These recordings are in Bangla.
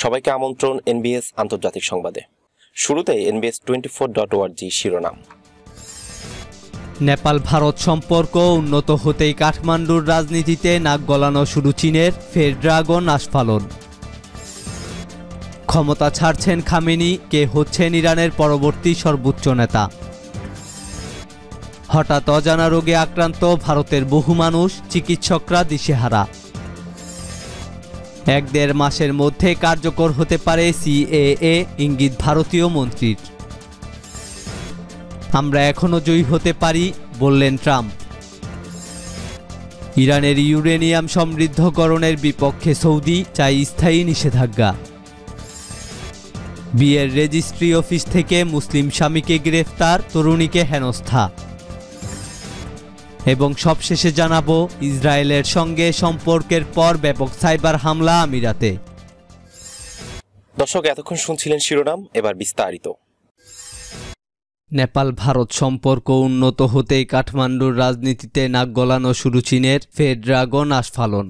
সবাইকে আমন্ত্রণ এনবিএস আন্তর্জাতিক সংবাদে শুরুতে এনবিএস টোয়েন্টি ফোর ডট ওয়ার্জি শিরোনাম নেপাল ভারত সম্পর্ক উন্নত হতেই কাঠমান্ডুর রাজনীতিতে নাক গলানো শুরু চীনের ফের ড্রাগন আসফালন ক্ষমতা ছাড়ছেন খামেনি কে হচ্ছেন ইরানের পরবর্তী সর্বোচ্চ নেতা হঠাৎ অজানা রোগে আক্রান্ত ভারতের বহু মানুষ চিকিৎসকরা দিশেহারা এক দেড় মাসের মধ্যে কার্যকর হতে পারে সিএএ ইঙ্গিত ভারতীয় মন্ত্রীর আমরা এখনও জয়ী হতে পারি বললেন ট্রাম্প ইরানের ইউরেনিয়াম সমৃদ্ধকরণের বিপক্ষে সৌদি চাই স্থায়ী নিষেধাজ্ঞা বিয়ের রেজিস্ট্রি অফিস থেকে মুসলিম স্বামীকে গ্রেফতার তরুণীকে হেনস্থা এবং সবশেষে জানাবো ইসরায়েলের সঙ্গে সম্পর্কের পর ব্যাপক সাইবার হামলা আমিরাতে দর্শক এতক্ষণ শুনছিলেন শিরোনাম এবার বিস্তারিত নেপাল ভারত সম্পর্ক উন্নত হতেই কাঠমান্ডুর রাজনীতিতে নাক গলানো শুরু চীনের ফের ড্রাগন আস্ফালন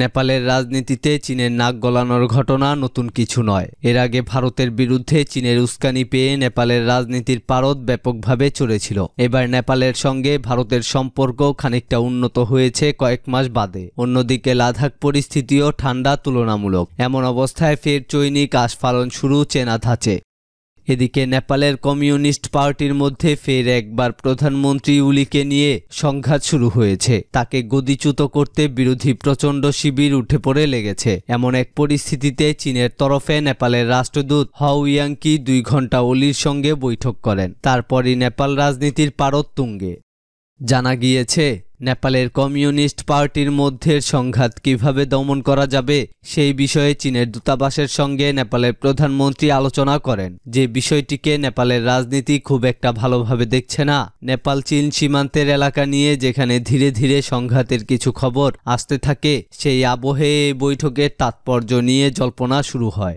নেপালের রাজনীতিতে চীনের নাক গলানোর ঘটনা নতুন কিছু নয় এর আগে ভারতের বিরুদ্ধে চীনের উস্কানি পেয়ে নেপালের রাজনীতির পারদ ব্যাপকভাবে চড়েছিল এবার নেপালের সঙ্গে ভারতের সম্পর্ক খানিকটা উন্নত হয়েছে কয়েক মাস বাদে অন্যদিকে লাদাখ পরিস্থিতিও ঠান্ডা তুলনামূলক এমন অবস্থায় ফের চৈনিক আস্ফালন শুরু চেনা ধাঁচে এদিকে নেপালের কমিউনিস্ট পার্টির মধ্যে ফের একবার প্রধানমন্ত্রী উলিকে নিয়ে সংঘাত শুরু হয়েছে তাকে গদিচ্যুত করতে বিরোধী প্রচণ্ড শিবির উঠে পড়ে লেগেছে এমন এক পরিস্থিতিতে চীনের তরফে নেপালের রাষ্ট্রদূত হাউইয়াংকি দুই ঘন্টা অলির সঙ্গে বৈঠক করেন তারপরই নেপাল রাজনীতির পারত তুঙ্গে জানা গিয়েছে নেপালের কমিউনিস্ট পার্টির মধ্যে সংঘাত কিভাবে দমন করা যাবে সেই বিষয়ে চীনের দূতাবাসের সঙ্গে নেপালের প্রধানমন্ত্রী আলোচনা করেন যে বিষয়টিকে নেপালের রাজনীতি খুব একটা ভালোভাবে দেখছে না নেপাল চীন সীমান্তের এলাকা নিয়ে যেখানে ধীরে ধীরে সংঘাতের কিছু খবর আসতে থাকে সেই আবহে এই বৈঠকের তাৎপর্য নিয়ে জল্পনা শুরু হয়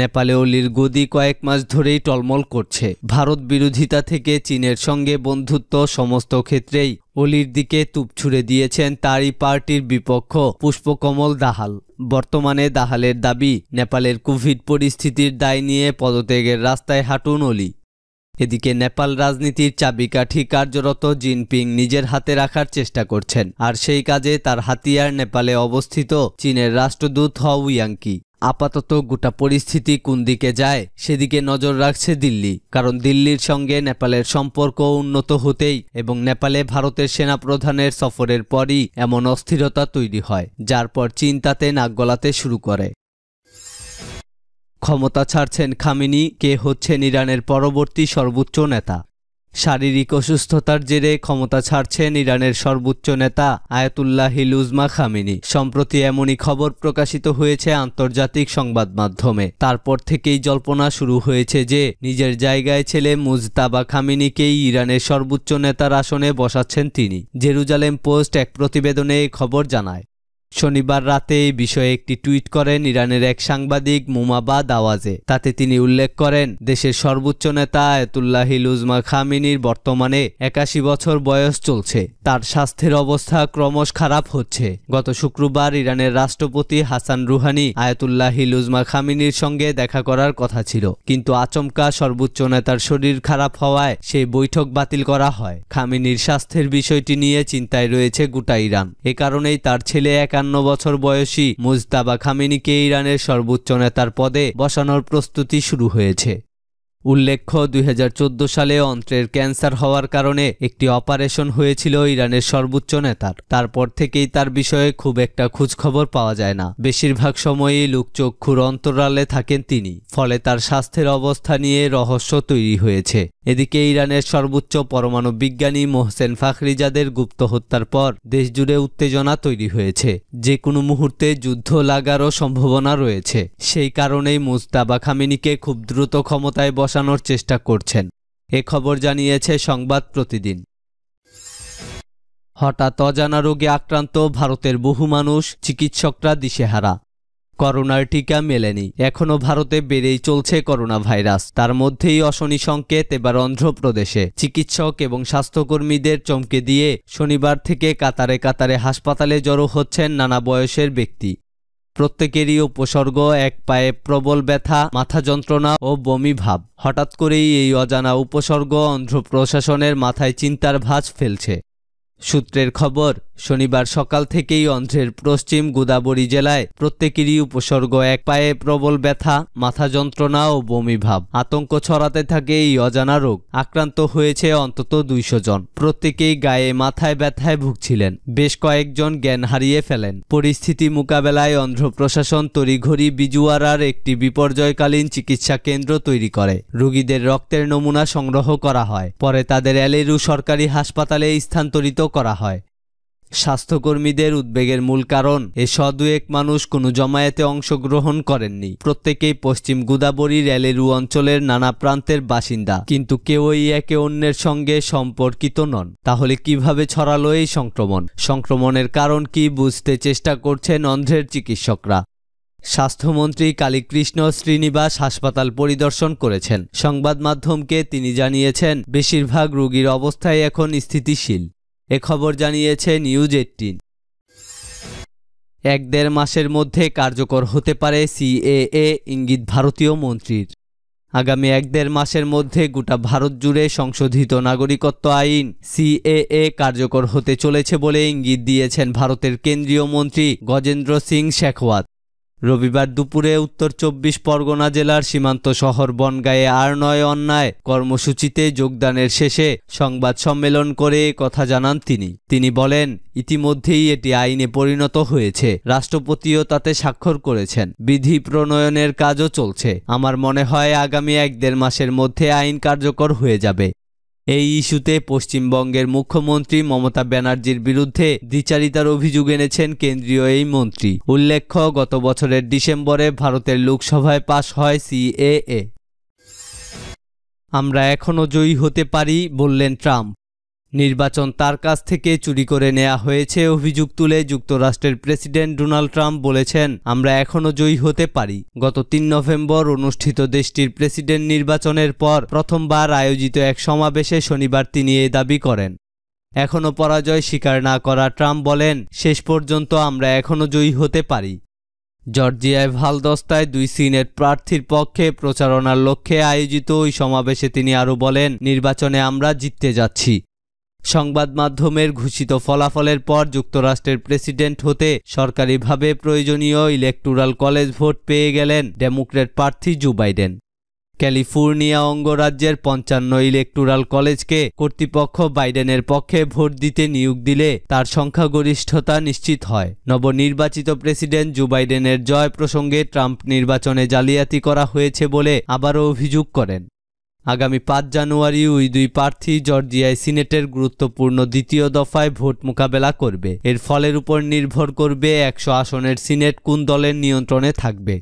নেপালেও গদি কয়েক মাস ধরেই টলমল করছে ভারত বিরোধিতা থেকে চীনের সঙ্গে বন্ধুত্ব সমস্ত ক্ষেত্রেই অলির দিকে তুপ ছুড়ে দিয়েছেন তারই পার্টির বিপক্ষ পুষ্পকমল দাহাল বর্তমানে দাহালের দাবি নেপালের কোভিড পরিস্থিতির দায় নিয়ে পদত্যাগের রাস্তায় হাঁটুন অলি এদিকে নেপাল রাজনীতির চাবিকাঠি কার্যরত জিনপিং নিজের হাতে রাখার চেষ্টা করছেন আর সেই কাজে তার হাতিয়ার নেপালে অবস্থিত চীনের রাষ্ট্রদূত হওয়াংকি আপাতত গোটা পরিস্থিতি কোন দিকে যায় সেদিকে নজর রাখছে দিল্লি কারণ দিল্লির সঙ্গে নেপালের সম্পর্ক উন্নত হতেই এবং নেপালে ভারতের সেনাপ্রধানের সফরের পরই এমন অস্থিরতা তৈরি হয় যার পর চিন্তাতে নাক গলাতে শুরু করে ক্ষমতা ছাড়ছেন খামিনি কে হচ্ছেন ইরানের পরবর্তী সর্বোচ্চ নেতা শারীরিক অসুস্থতার জেরে ক্ষমতা ছাড়ছেন ইরানের সর্বোচ্চ নেতা আয়াতুল্লাহ হিলুজমা খামিনি সম্প্রতি এমনই খবর প্রকাশিত হয়েছে আন্তর্জাতিক সংবাদ মাধ্যমে তারপর থেকেই জল্পনা শুরু হয়েছে যে নিজের জায়গায় ছেলে মুজতাবা খামিনিকেই ইরানের সর্বোচ্চ নেতার আসনে বসাচ্ছেন তিনি জেরুজালেম পোস্ট এক প্রতিবেদনে খবর জানায় শনিবার রাতে এই বিষয়ে একটি টুইট করেন ইরানের এক সাংবাদিক মুমাবাদ আওয়াজে তাতে তিনি উল্লেখ করেন দেশের সর্বোচ্চ নেতা আয়তুল্লাহ হিলুজমা খামিনির বর্তমানে একাশি বছর বয়স চলছে তার স্বাস্থ্যের অবস্থা ক্রমশ খারাপ হচ্ছে গত শুক্রবার ইরানের রাষ্ট্রপতি হাসান রুহানি আয়তুল্লাহ হিলুজমা খামিনির সঙ্গে দেখা করার কথা ছিল কিন্তু আচমকা সর্বোচ্চ নেতার শরীর খারাপ হওয়ায় সেই বৈঠক বাতিল করা হয় খামিনির স্বাস্থ্যের বিষয়টি নিয়ে চিন্তায় রয়েছে গোটা ইরান এ কারণেই তার ছেলে একান বাহান্ন বছর বয়সী মুজতাবা খামিনিকে ইরানের সর্বোচ্চ নেতার পদে বসানোর প্রস্তুতি শুরু হয়েছে উল্লেখ্য দুই সালে অন্ত্রের ক্যান্সার হওয়ার কারণে একটি অপারেশন হয়েছিল ইরানের সর্বোচ্চ নেতার তারপর থেকেই তার বিষয়ে খুব একটা খোঁজখবর পাওয়া যায় না বেশিরভাগ সময়ই লোকচক্ষুর অন্তরালে থাকেন তিনি ফলে তার স্বাস্থ্যের অবস্থা নিয়ে রহস্য তৈরি হয়েছে এদিকে ইরানের সর্বোচ্চ পরমাণু বিজ্ঞানী মোহসেন ফাখরিজাদের গুপ্ত হত্যার পর দেশজুড়ে উত্তেজনা তৈরি হয়েছে যে কোনো মুহূর্তে যুদ্ধ লাগারও সম্ভাবনা রয়েছে সেই কারণেই মুস্তাবা খামিনিকে খুব দ্রুত ক্ষমতায় বসা বসানোর চেষ্টা করছেন এ খবর জানিয়েছে সংবাদ প্রতিদিন হঠাৎ অজানা রোগে আক্রান্ত ভারতের বহু মানুষ চিকিৎসকরা দিশেহারা করোনার টিকা মেলেনি এখনও ভারতে বেড়েই চলছে করোনা ভাইরাস তার মধ্যেই অশনি সংকেত এবার অন্ধ্রপ্রদেশে চিকিৎসক এবং স্বাস্থ্যকর্মীদের চমকে দিয়ে শনিবার থেকে কাতারে কাতারে হাসপাতালে জড়ো হচ্ছেন নানা বয়সের ব্যক্তি প্রত্যেকেরই উপসর্গ এক পায়ে প্রবল ব্যথা মাথা যন্ত্রণা ও বমি ভাব হঠাৎ করেই এই অজানা উপসর্গ অন্ধ্র প্রশাসনের মাথায় চিন্তার ভাঁজ ফেলছে সূত্রের খবর শনিবার সকাল থেকেই অন্ধ্রের পশ্চিম গোদাবরী জেলায় প্রত্যেকেরই উপসর্গ এক পায়ে প্রবল ব্যথা মাথা যন্ত্রণা ও বমিভাব আতঙ্ক ছড়াতে থাকে এই অজানা রোগ আক্রান্ত হয়েছে অন্তত দুইশো জন প্রত্যেকেই গায়ে মাথায় ব্যথায় ভুগছিলেন বেশ কয়েকজন জ্ঞান হারিয়ে ফেলেন পরিস্থিতি মোকাবেলায় অন্ধ্র প্রশাসন তড়িঘড়ি বিজুয়ারার একটি বিপর্যয়কালীন চিকিৎসা কেন্দ্র তৈরি করে রোগীদের রক্তের নমুনা সংগ্রহ করা হয় পরে তাদের এলেরু সরকারি হাসপাতালে স্থানান্তরিত করা হয় স্বাস্থ্যকর্মীদের উদ্বেগের মূল কারণ এ সদুয়েক মানুষ কোনো জমায়েতে অংশগ্রহণ করেননি প্রত্যেকেই পশ্চিম গোদাবরী র্যালেরু অঞ্চলের নানা প্রান্তের বাসিন্দা কিন্তু কেউই একে অন্যের সঙ্গে সম্পর্কিত নন তাহলে কিভাবে ছড়ালো এই সংক্রমণ সংক্রমণের কারণ কি বুঝতে চেষ্টা করছেন অন্ধ্রের চিকিৎসকরা স্বাস্থ্যমন্ত্রী কালীকৃষ্ণ শ্রীনিবাস হাসপাতাল পরিদর্শন করেছেন সংবাদ মাধ্যমকে তিনি জানিয়েছেন বেশিরভাগ রোগীর অবস্থায় এখন স্থিতিশীল এ খবর জানিয়েছে নিউজ এইটিন এক দেড় মাসের মধ্যে কার্যকর হতে পারে সিএএ ইঙ্গিত ভারতীয় মন্ত্রীর আগামী এক দেড় মাসের মধ্যে গোটা ভারত জুড়ে সংশোধিত নাগরিকত্ব আইন সিএএ কার্যকর হতে চলেছে বলে ইঙ্গিত দিয়েছেন ভারতের কেন্দ্রীয় মন্ত্রী গজেন্দ্র সিং শেখওয়াত রবিবার দুপুরে উত্তর চব্বিশ পরগনা জেলার সীমান্ত শহর বনগাঁয়ে আর নয় অন্যায় কর্মসূচিতে যোগদানের শেষে সংবাদ সম্মেলন করে কথা জানান তিনি তিনি বলেন ইতিমধ্যেই এটি আইনে পরিণত হয়েছে রাষ্ট্রপতিও তাতে স্বাক্ষর করেছেন বিধি প্রণয়নের কাজও চলছে আমার মনে হয় আগামী এক দেড় মাসের মধ্যে আইন কার্যকর হয়ে যাবে এই ইস্যুতে পশ্চিমবঙ্গের মুখ্যমন্ত্রী মমতা ব্যানার্জির বিরুদ্ধে দ্বিচারিতার অভিযোগ এনেছেন কেন্দ্রীয় এই মন্ত্রী উল্লেখ্য গত বছরের ডিসেম্বরে ভারতের লোকসভায় পাশ হয় সিএএ আমরা এখনও জয়ী হতে পারি বললেন ট্রাম্প নির্বাচন তার কাছ থেকে চুরি করে নেওয়া হয়েছে অভিযোগ তুলে যুক্তরাষ্ট্রের প্রেসিডেন্ট ডোনাল্ড ট্রাম্প বলেছেন আমরা এখনও জয়ী হতে পারি গত তিন নভেম্বর অনুষ্ঠিত দেশটির প্রেসিডেন্ট নির্বাচনের পর প্রথমবার আয়োজিত এক সমাবেশে শনিবার তিনি এ দাবি করেন এখনও পরাজয় স্বীকার না করা ট্রাম্প বলেন শেষ পর্যন্ত আমরা এখনও জয়ী হতে পারি জর্জিয়ায় ভালদস্তায় দুই সিনেট প্রার্থীর পক্ষে প্রচারণার লক্ষ্যে আয়োজিত ওই সমাবেশে তিনি আরও বলেন নির্বাচনে আমরা জিততে যাচ্ছি সংবাদ মাধ্যমের ঘোষিত ফলাফলের পর যুক্তরাষ্ট্রের প্রেসিডেন্ট হতে সরকারিভাবে প্রয়োজনীয় ইলেকটোরাল কলেজ ভোট পেয়ে গেলেন ডেমোক্রেট প্রার্থী জো বাইডেন ক্যালিফোর্নিয়া অঙ্গরাজ্যের পঞ্চান্ন ইলেকটোরাল কলেজকে কর্তৃপক্ষ বাইডেনের পক্ষে ভোট দিতে নিয়োগ দিলে তার সংখ্যাগরিষ্ঠতা নিশ্চিত হয় নবনির্বাচিত প্রেসিডেন্ট জো বাইডেনের জয় প্রসঙ্গে ট্রাম্প নির্বাচনে জালিয়াতি করা হয়েছে বলে আবারও অভিযোগ করেন আগামী পাঁচ জানুয়ারি ওই দুই প্রার্থী জর্জিয়ায় সিনেটের গুরুত্বপূর্ণ দ্বিতীয় দফায় ভোট মোকাবেলা করবে এর ফলের উপর নির্ভর করবে একশো আসনের সিনেট কোন দলের নিয়ন্ত্রণে থাকবে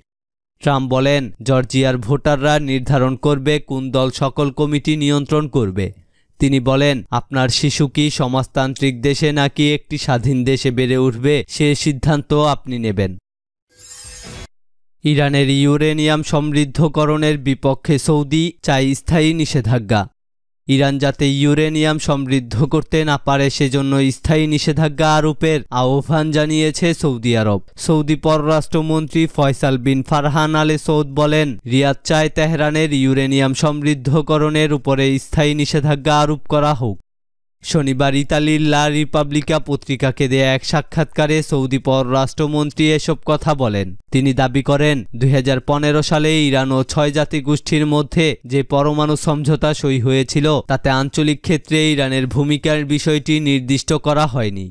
ট্রাম্প বলেন জর্জিয়ার ভোটাররা নির্ধারণ করবে কোন দল সকল কমিটি নিয়ন্ত্রণ করবে তিনি বলেন আপনার শিশু কি সমাজতান্ত্রিক দেশে নাকি একটি স্বাধীন দেশে বেড়ে উঠবে সে সিদ্ধান্ত আপনি নেবেন ইরানের ইউরেনিয়াম সমৃদ্ধকরণের বিপক্ষে সৌদি চাই স্থায়ী নিষেধাজ্ঞা ইরান যাতে ইউরেনিয়াম সমৃদ্ধ করতে না পারে সেজন্য স্থায়ী নিষেধাজ্ঞা আরোপের আহ্বান জানিয়েছে সৌদি আরব সৌদি পররাষ্ট্রমন্ত্রী ফয়সাল বিন ফারহান আলে সৌদ বলেন রিয়াদ চায় তেহরানের ইউরেনিয়াম সমৃদ্ধকরণের উপরে স্থায়ী নিষেধাজ্ঞা আরোপ করা হোক শনিবার ইতালির লা রিপাবলিকা পত্রিকাকে দেয়া এক সাক্ষাৎকারে সৌদি পররাষ্ট্রমন্ত্রী এসব কথা বলেন তিনি দাবি করেন দুই সালে ইরান ও ছয় জাতিগোষ্ঠীর মধ্যে যে পরমাণু সমঝোতা সই হয়েছিল তাতে আঞ্চলিক ক্ষেত্রে ইরানের ভূমিকার বিষয়টি নির্দিষ্ট করা হয়নি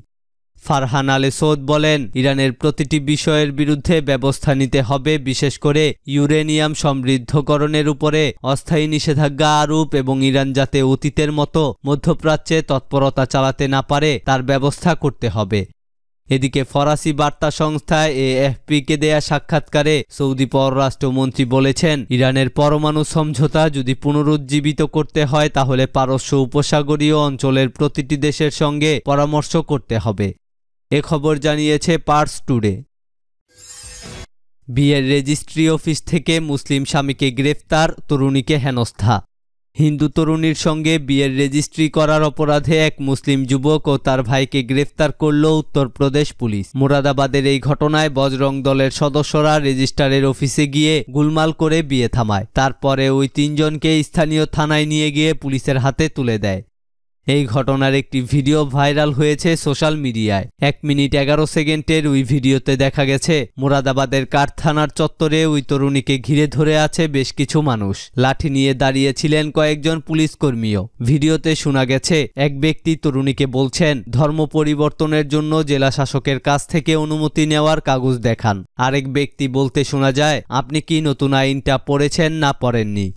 ফারহান আলে সৌদ বলেন ইরানের প্রতিটি বিষয়ের বিরুদ্ধে ব্যবস্থা নিতে হবে বিশেষ করে ইউরেনিয়াম সমৃদ্ধকরণের উপরে অস্থায়ী নিষেধাজ্ঞা আরোপ এবং ইরান যাতে অতীতের মতো মধ্যপ্রাচ্যে তৎপরতা চালাতে না পারে তার ব্যবস্থা করতে হবে এদিকে ফরাসি বার্তা সংস্থা এএফপিকে দেয়া সাক্ষাৎকারে সৌদি পররাষ্ট্রমন্ত্রী বলেছেন ইরানের পরমাণু সমঝোতা যদি পুনরুজ্জীবিত করতে হয় তাহলে পারস্য উপসাগরীয় অঞ্চলের প্রতিটি দেশের সঙ্গে পরামর্শ করতে হবে এ খবর জানিয়েছে পার্স টুডে বিয়ের রেজিস্ট্রি অফিস থেকে মুসলিম স্বামীকে গ্রেফতার তরুণীকে হেনস্থা হিন্দু তরুণীর সঙ্গে বিয়ের রেজিস্ট্রি করার অপরাধে এক মুসলিম যুবক ও তার ভাইকে গ্রেফতার করল উত্তরপ্রদেশ পুলিশ মুরাদাবাদের এই ঘটনায় বজরং দলের সদস্যরা রেজিস্ট্রারের অফিসে গিয়ে গুলমাল করে বিয়ে থামায় তারপরে ওই তিনজনকে স্থানীয় থানায় নিয়ে গিয়ে পুলিশের হাতে তুলে দেয় এই ঘটনার একটি ভিডিও ভাইরাল হয়েছে সোশ্যাল মিডিয়ায় এক মিনিট এগারো সেকেন্ডের ওই ভিডিওতে দেখা গেছে মোরাদাবাদের কারথানার চত্বরে ওই তরুণীকে ঘিরে ধরে আছে বেশ কিছু মানুষ লাঠি নিয়ে দাঁড়িয়েছিলেন কয়েকজন পুলিশ কর্মীও ভিডিওতে শোনা গেছে এক ব্যক্তি তরুণীকে বলছেন ধর্ম পরিবর্তনের জন্য জেলা শাসকের কাছ থেকে অনুমতি নেওয়ার কাগজ দেখান আরেক ব্যক্তি বলতে শোনা যায় আপনি কি নতুন আইনটা পড়েছেন না পড়েননি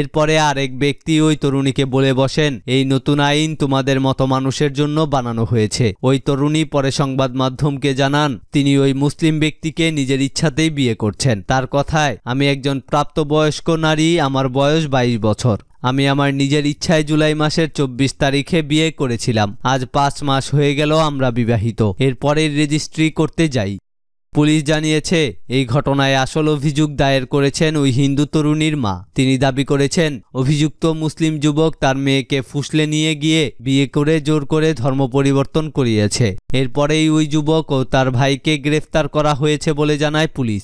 এরপরে আরেক ব্যক্তি ওই তরুণীকে বলে বসেন এই নতুন আইন তোমাদের মতো মানুষের জন্য বানানো হয়েছে ওই তরুণী পরে সংবাদ মাধ্যমকে জানান তিনি ওই মুসলিম ব্যক্তিকে নিজের ইচ্ছাতেই বিয়ে করছেন তার কথায় আমি একজন প্রাপ্তবয়স্ক নারী আমার বয়স বাইশ বছর আমি আমার নিজের ইচ্ছায় জুলাই মাসের চব্বিশ তারিখে বিয়ে করেছিলাম আজ পাঁচ মাস হয়ে গেল আমরা বিবাহিত এরপরে রেজিস্ট্রি করতে যাই পুলিশ জানিয়েছে এই ঘটনায় আসল অভিযোগ দায়ের করেছেন ওই হিন্দু তরুণীর মা তিনি দাবি করেছেন অভিযুক্ত মুসলিম যুবক তার মেয়েকে ফুসলে নিয়ে গিয়ে বিয়ে করে জোর করে ধর্ম পরিবর্তন করিয়েছে এরপরেই ওই যুবক ও তার ভাইকে গ্রেফতার করা হয়েছে বলে জানায় পুলিশ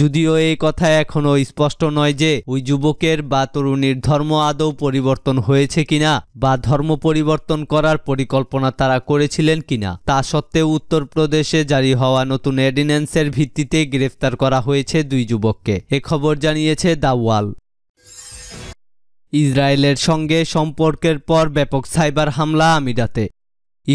যদিও এই কথা এখনও স্পষ্ট নয় যে ওই যুবকের বা তরুণীর ধর্ম আদৌ পরিবর্তন হয়েছে কিনা বা ধর্ম পরিবর্তন করার পরিকল্পনা তারা করেছিলেন কিনা তা সত্ত্বেও উত্তরপ্রদেশে জারি হওয়া নতুন অর্ডিন্যান্সের ভিত্তিতে গ্রেফতার করা হয়েছে দুই যুবককে এ খবর জানিয়েছে দাওয়াল ইসরায়েলের সঙ্গে সম্পর্কের পর ব্যাপক সাইবার হামলা আমিরাতে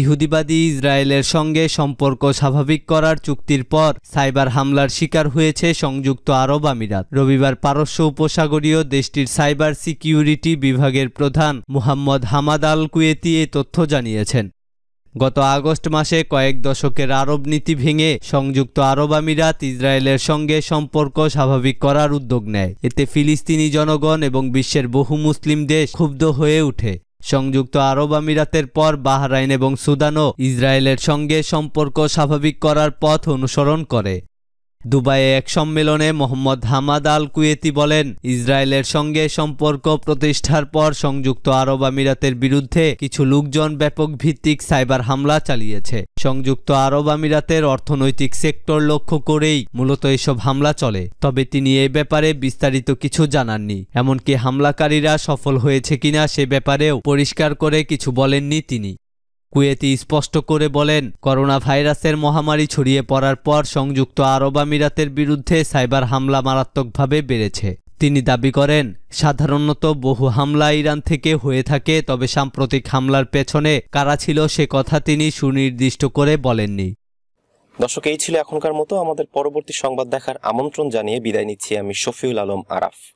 ইহুদিবাদী ইসরায়েলের সঙ্গে সম্পর্ক স্বাভাবিক করার চুক্তির পর সাইবার হামলার শিকার হয়েছে সংযুক্ত আরব আমিরাত রবিবার পারস্য উপসাগরীয় দেশটির সাইবার সিকিউরিটি বিভাগের প্রধান মুহাম্মদ হামাদ আল কুয়েতি এ তথ্য জানিয়েছেন গত আগস্ট মাসে কয়েক দশকের আরব নীতি ভেঙে সংযুক্ত আরব আমিরাত ইসরায়েলের সঙ্গে সম্পর্ক স্বাভাবিক করার উদ্যোগ নেয় এতে ফিলিস্তিনি জনগণ এবং বিশ্বের বহু মুসলিম দেশ ক্ষুব্ধ হয়ে ওঠে সংযুক্ত আরব আমিরাতের পর বাহরাইন এবং সুদানও ইসরায়েলের সঙ্গে সম্পর্ক স্বাভাবিক করার পথ অনুসরণ করে দুবাইয়ে এক সম্মেলনে মোহাম্মদ হামাদ আল কুয়েতি বলেন ইসরায়েলের সঙ্গে সম্পর্ক প্রতিষ্ঠার পর সংযুক্ত আরব আমিরাতের বিরুদ্ধে কিছু লোকজন ব্যাপক ভিত্তিক সাইবার হামলা চালিয়েছে সংযুক্ত আরব আমিরাতের অর্থনৈতিক সেক্টর লক্ষ্য করেই মূলত এসব হামলা চলে তবে তিনি এ ব্যাপারে বিস্তারিত কিছু জানাননি এমনকি হামলাকারীরা সফল হয়েছে কিনা সে ব্যাপারেও পরিষ্কার করে কিছু বলেননি তিনি কুয়েতি স্পষ্ট করে বলেন করোনা ভাইরাসের মহামারী ছড়িয়ে পড়ার পর সংযুক্ত আরব আমিরাতের বিরুদ্ধে সাইবার হামলা মারাত্মকভাবে বেড়েছে তিনি দাবি করেন সাধারণত বহু হামলা ইরান থেকে হয়ে থাকে তবে সাম্প্রতিক হামলার পেছনে কারা ছিল সে কথা তিনি সুনির্দিষ্ট করে বলেননি দর্শক এই ছিল এখনকার মতো আমাদের পরবর্তী সংবাদ দেখার আমন্ত্রণ জানিয়ে বিদায় নিচ্ছি আমি শফিউল আলম আরাফ